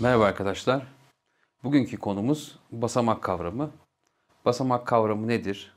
Merhaba arkadaşlar. Bugünkü konumuz basamak kavramı. Basamak kavramı nedir?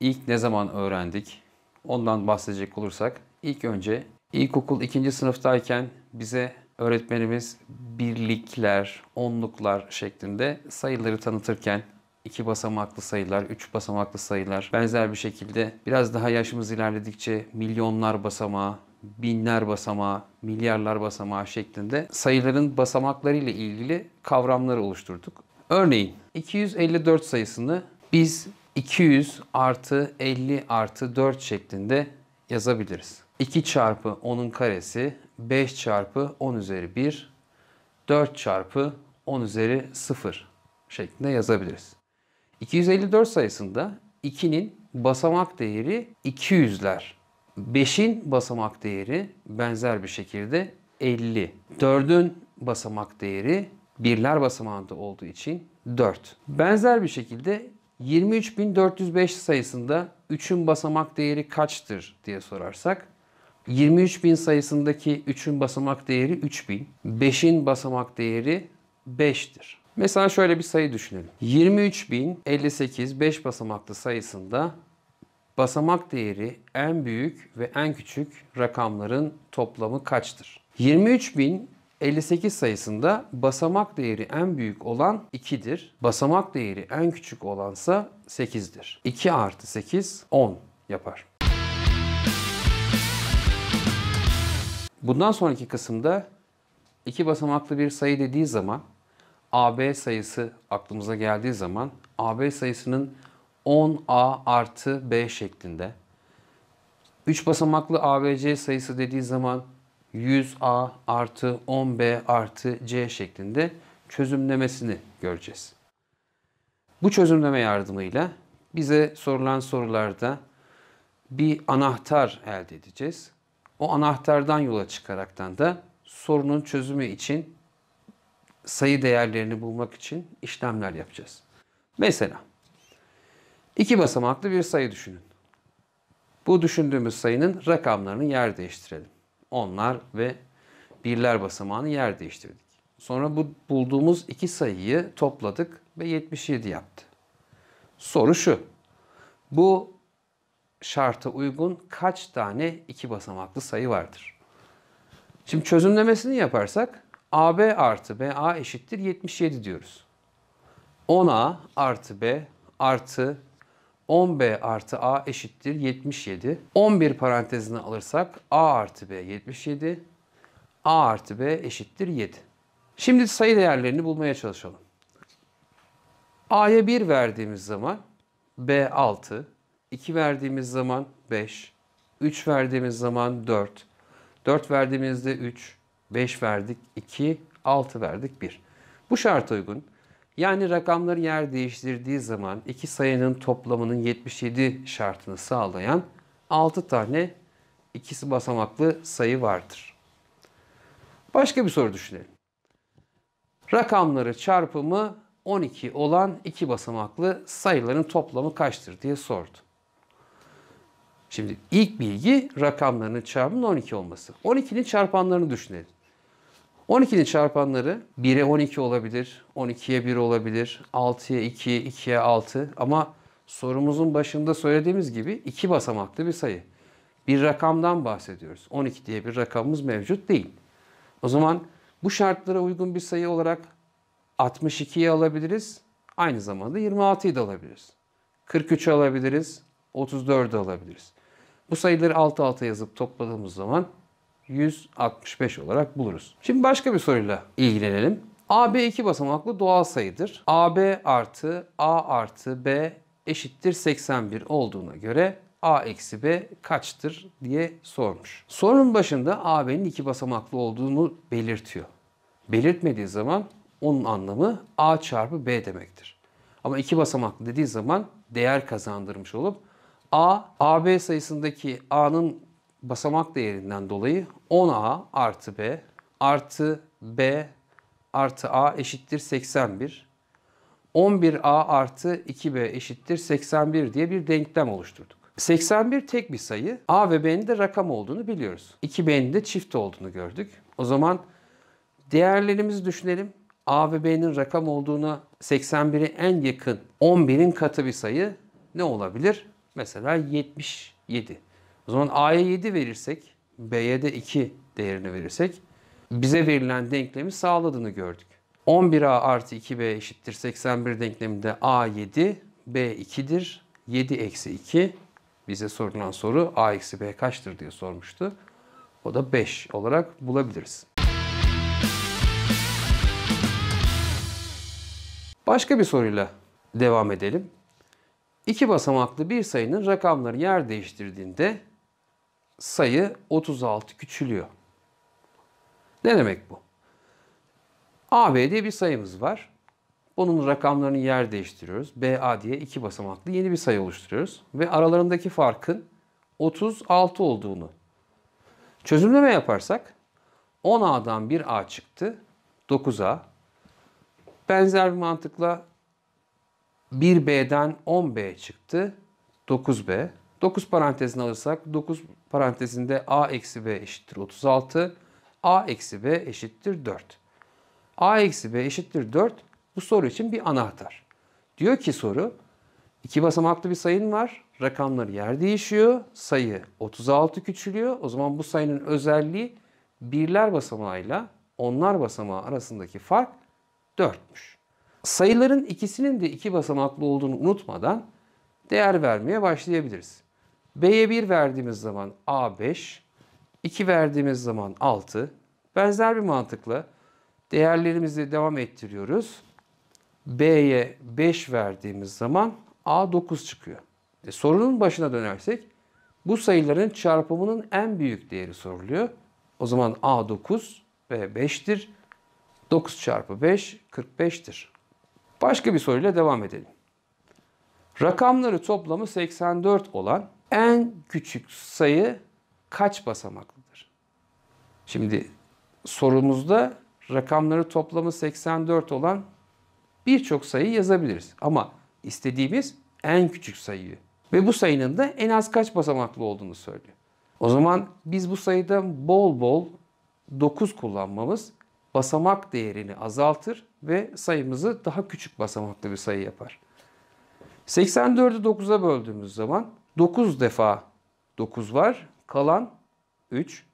İlk ne zaman öğrendik? Ondan bahsedecek olursak ilk önce ilkokul ikinci sınıftayken bize öğretmenimiz birlikler, onluklar şeklinde sayıları tanıtırken iki basamaklı sayılar, üç basamaklı sayılar benzer bir şekilde biraz daha yaşımız ilerledikçe milyonlar basamağı, binler basamağı, milyarlar basamağı şeklinde sayıların basamakları ile ilgili kavramları oluşturduk. Örneğin 254 sayısını biz 200 artı 50 artı 4 şeklinde yazabiliriz. 2 çarpı 10'un karesi 5 çarpı 10 üzeri 1, 4 çarpı 10 üzeri 0 şeklinde yazabiliriz. 254 sayısında 2'nin basamak değeri 200'ler 5'in basamak değeri benzer bir şekilde 50. 4'ün basamak değeri birler basamağında olduğu için 4. Benzer bir şekilde 23.405 sayısında 3'ün basamak değeri kaçtır diye sorarsak 23.000 sayısındaki 3'ün basamak değeri 3000, 5'in basamak değeri 5'tir. Mesela şöyle bir sayı düşünelim. 23.058 5 basamaklı sayısında basamak değeri en büyük ve en küçük rakamların toplamı kaçtır? 23.058 sayısında basamak değeri en büyük olan 2'dir. Basamak değeri en küçük olansa 8'dir. 2 artı 8 10 yapar. Bundan sonraki kısımda iki basamaklı bir sayı dediği zaman AB sayısı aklımıza geldiği zaman AB sayısının 10A artı B şeklinde. 3 basamaklı ABC sayısı dediği zaman 100A artı 10B artı C şeklinde çözümlemesini göreceğiz. Bu çözümleme yardımıyla bize sorulan sorularda bir anahtar elde edeceğiz. O anahtardan yola çıkaraktan da sorunun çözümü için sayı değerlerini bulmak için işlemler yapacağız. Mesela İki basamaklı bir sayı düşünün. Bu düşündüğümüz sayının rakamlarını yer değiştirelim. Onlar ve birler basamağını yer değiştirdik. Sonra bu bulduğumuz iki sayıyı topladık ve 77 yaptı. Soru şu. Bu şarta uygun kaç tane iki basamaklı sayı vardır? Şimdi çözümlemesini yaparsak AB artı BA eşittir 77 diyoruz. 10A artı B artı 10b artı a eşittir 77. 11 parantezine alırsak a artı b 77. a artı b eşittir 7. Şimdi sayı değerlerini bulmaya çalışalım. a'ya 1 verdiğimiz zaman b 6, 2 verdiğimiz zaman 5, 3 verdiğimiz zaman 4, 4 verdiğimizde 3, 5 verdik 2, 6 verdik 1. Bu şarta uygun yani rakamları yer değiştirdiği zaman iki sayının toplamının 77 şartını sağlayan 6 tane ikisi basamaklı sayı vardır. Başka bir soru düşünelim. Rakamları çarpımı 12 olan iki basamaklı sayıların toplamı kaçtır diye sordu. Şimdi ilk bilgi rakamlarının çarpımının 12 olması. 12'nin çarpanlarını düşünelim. 12'nin çarpanları 1'e 12 olabilir, 12'ye 1 olabilir, 6'ya 2, 2'ye 6 ama sorumuzun başında söylediğimiz gibi iki basamaklı bir sayı. Bir rakamdan bahsediyoruz. 12 diye bir rakamımız mevcut değil. O zaman bu şartlara uygun bir sayı olarak 62'yi alabiliriz. Aynı zamanda 26'yı da alabiliriz. 43 alabiliriz. 34'ü alabiliriz. Bu sayıları alt alta yazıp topladığımız zaman 165 olarak buluruz. Şimdi başka bir soruyla ilgilenelim. AB iki basamaklı doğal sayıdır. AB artı A artı B eşittir 81 olduğuna göre A eksi B kaçtır diye sormuş. Sorunun başında AB'nin iki basamaklı olduğunu belirtiyor. Belirtmediği zaman onun anlamı A çarpı B demektir. Ama iki basamaklı dediği zaman değer kazandırmış olup A, AB sayısındaki A'nın basamak değerinden dolayı 10a artı b artı b artı a eşittir 81. 11a artı 2b eşittir 81 diye bir denklem oluşturduk. 81 tek bir sayı. A ve B'nin de rakam olduğunu biliyoruz. 2B'nin de çift olduğunu gördük. O zaman değerlerimizi düşünelim. A ve B'nin rakam olduğuna 81'e en yakın 11'in katı bir sayı ne olabilir? Mesela 77. O zaman A'ya 7 verirsek, B'ye de 2 değerini verirsek bize verilen denklemi sağladığını gördük. 11A artı 2B eşittir 81 denkleminde A 7, B 2'dir. 7 eksi 2 bize sorulan soru A eksi B kaçtır diye sormuştu. O da 5 olarak bulabiliriz. Başka bir soruyla devam edelim. İki basamaklı bir sayının rakamları yer değiştirdiğinde sayı 36 küçülüyor. Ne demek bu? AB diye bir sayımız var. Bunun rakamlarını yer değiştiriyoruz. BA diye iki basamaklı yeni bir sayı oluşturuyoruz. Ve aralarındaki farkın 36 olduğunu. Çözümleme yaparsak 10A'dan 1A çıktı. 9A. Benzer bir mantıkla 1B'den 10B çıktı. 9B. 9 parantezini alırsak 9 parantezinde a eksi b eşittir 36. a eksi b eşittir 4. a eksi b eşittir 4 bu soru için bir anahtar. Diyor ki soru iki basamaklı bir sayın var. Rakamları yer değişiyor. Sayı 36 küçülüyor. O zaman bu sayının özelliği birler basamağıyla onlar basamağı arasındaki fark 4'müş. Sayıların ikisinin de iki basamaklı olduğunu unutmadan değer vermeye başlayabiliriz. B'ye 1 verdiğimiz zaman A 5, 2 verdiğimiz zaman 6. Benzer bir mantıkla değerlerimizi devam ettiriyoruz. B'ye 5 verdiğimiz zaman A 9 çıkıyor. E, sorunun başına dönersek bu sayıların çarpımının en büyük değeri soruluyor. O zaman A 9 ve 5'tir. 9 çarpı 5 45'tir. Başka bir soruyla devam edelim. Rakamları toplamı 84 olan en küçük sayı kaç basamaklıdır? Şimdi sorumuzda rakamları toplamı 84 olan birçok sayı yazabiliriz. Ama istediğimiz en küçük sayıyı. Ve bu sayının da en az kaç basamaklı olduğunu söylüyor. O zaman biz bu sayıda bol bol 9 kullanmamız basamak değerini azaltır ve sayımızı daha küçük basamaklı bir sayı yapar. 84'ü 9'a böldüğümüz zaman 9 defa 9 var. Kalan 3.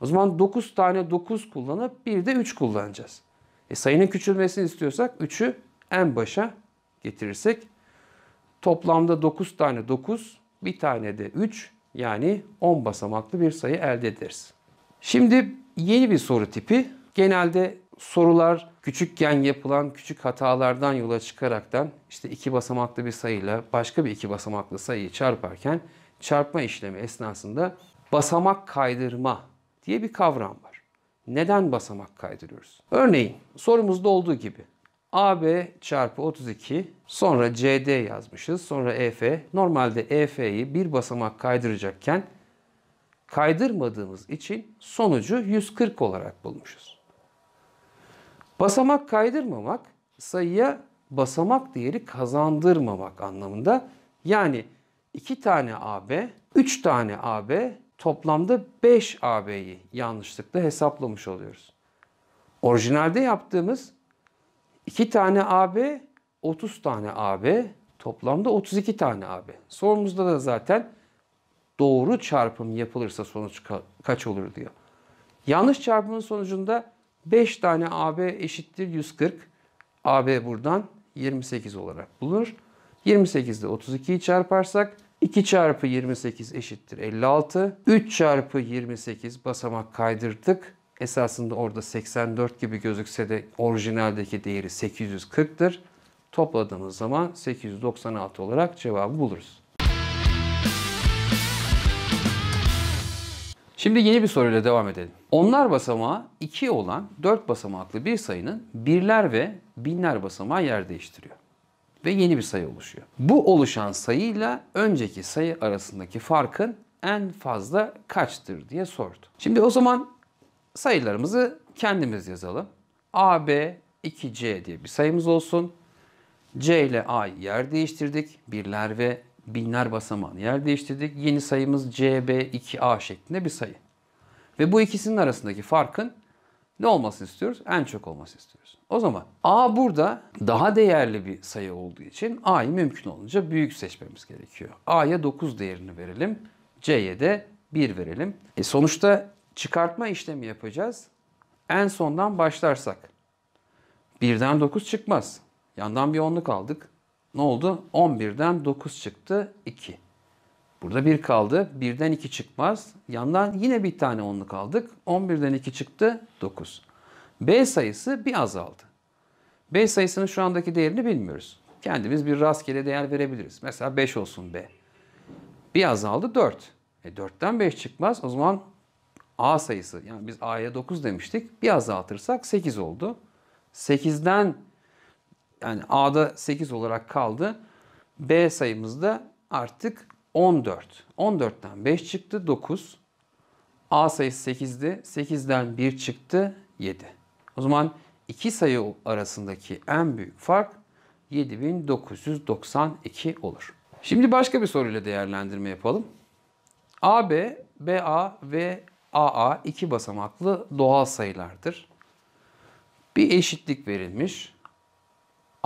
O zaman 9 tane 9 kullanıp bir de 3 kullanacağız. E, sayının küçülmesini istiyorsak 3'ü en başa getirirsek toplamda 9 tane 9, bir tane de 3 yani 10 basamaklı bir sayı elde ederiz. Şimdi yeni bir soru tipi. Genelde sorular küçükken yapılan küçük hatalardan yola çıkaraktan işte iki basamaklı bir sayıyla başka bir iki basamaklı sayıyı çarparken çarpma işlemi esnasında basamak kaydırma diye bir kavram var. Neden basamak kaydırıyoruz? Örneğin sorumuzda olduğu gibi AB çarpı 32 sonra CD yazmışız sonra EF. Normalde EF'yi bir basamak kaydıracakken kaydırmadığımız için sonucu 140 olarak bulmuşuz. Basamak kaydırmamak sayıya basamak değeri kazandırmamak anlamında. Yani 2 tane AB, 3 tane AB toplamda 5 AB'yi yanlışlıkla hesaplamış oluyoruz. Orijinalde yaptığımız 2 tane AB, 30 tane AB, toplamda 32 tane AB. Sorumuzda da zaten doğru çarpım yapılırsa sonuç kaç olur diyor. Yanlış çarpımın sonucunda 5 tane AB eşittir 140. AB buradan 28 olarak bulunur. 28 ile 32'yi çarparsak 2 çarpı 28 eşittir 56. 3 çarpı 28 basamak kaydırdık. Esasında orada 84 gibi gözükse de orijinaldeki değeri 840'tır. Topladığımız zaman 896 olarak cevabı buluruz. Şimdi yeni bir soruyla devam edelim. Onlar basamağı 2 olan 4 basamaklı bir sayının birler ve binler basamağı yer değiştiriyor. Ve yeni bir sayı oluşuyor. Bu oluşan sayıyla önceki sayı arasındaki farkın en fazla kaçtır diye sordu. Şimdi o zaman sayılarımızı kendimiz yazalım. ab 2C diye bir sayımız olsun. C ile A yer değiştirdik. Birler ve binler basamağını yer değiştirdik. Yeni sayımız CB2A şeklinde bir sayı. Ve bu ikisinin arasındaki farkın ne olmasını istiyoruz? En çok olması istiyoruz. O zaman A burada daha değerli bir sayı olduğu için A'yı mümkün olunca büyük seçmemiz gerekiyor. A'ya 9 değerini verelim. C'ye de 1 verelim. E sonuçta çıkartma işlemi yapacağız. En sondan başlarsak. Birden 9 çıkmaz. Yandan bir onluk aldık. Ne oldu? 11'den 9 çıktı 2. Burada 1 kaldı. 1'den 2 çıkmaz. Yandan yine bir tane onluk aldık. 11'den 2 çıktı 9. B sayısı bir azaldı. B sayısının şu andaki değerini bilmiyoruz. Kendimiz bir rastgele değer verebiliriz. Mesela 5 olsun B. Bir azaldı 4. E 4'ten 5 çıkmaz. O zaman A sayısı yani biz A'ya 9 demiştik. Bir azaltırsak 8 oldu. 8'den yani A'da 8 olarak kaldı. B sayımız da artık 14. 14'ten 5 çıktı 9. A sayısı 8'di. 8'den 1 çıktı 7. O zaman iki sayı arasındaki en büyük fark 7992 olur. Şimdi başka bir soruyla değerlendirme yapalım. AB, BA ve AA iki basamaklı doğal sayılardır. Bir eşitlik verilmiş.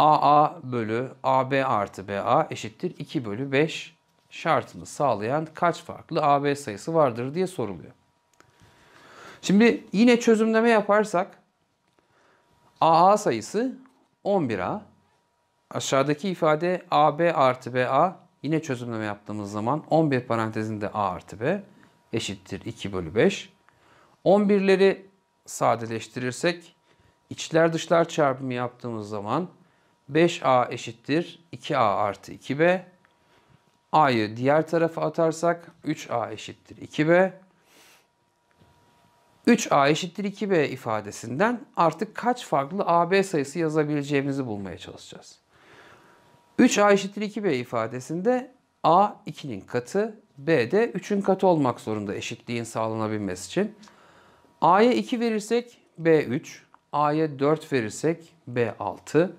AA bölü AB artı BA eşittir 2 bölü 5 şartını sağlayan kaç farklı AB sayısı vardır diye soruluyor. Şimdi yine çözümleme yaparsak AA sayısı 11A. Aşağıdaki ifade AB artı BA yine çözümleme yaptığımız zaman 11 parantezinde A artı B eşittir 2 bölü 5. 11'leri sadeleştirirsek içler dışlar çarpımı yaptığımız zaman 5a eşittir 2a artı 2b. a'yı diğer tarafa atarsak 3a eşittir 2b. 3a eşittir 2b ifadesinden artık kaç farklı ab sayısı yazabileceğimizi bulmaya çalışacağız. 3a eşittir 2b ifadesinde a 2'nin katı, b de 3'ün katı olmak zorunda eşitliğin sağlanabilmesi için. a'ya 2 verirsek b 3, a'ya 4 verirsek b 6,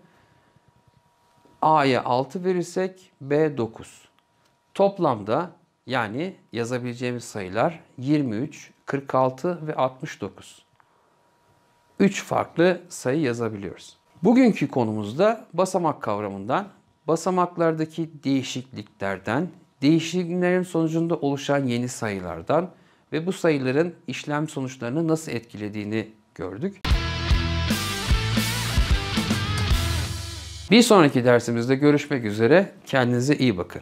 A'ya 6 verirsek B 9. Toplamda yani yazabileceğimiz sayılar 23, 46 ve 69. 3 farklı sayı yazabiliyoruz. Bugünkü konumuzda basamak kavramından, basamaklardaki değişikliklerden, değişikliklerin sonucunda oluşan yeni sayılardan ve bu sayıların işlem sonuçlarını nasıl etkilediğini gördük. Bir sonraki dersimizde görüşmek üzere. Kendinize iyi bakın.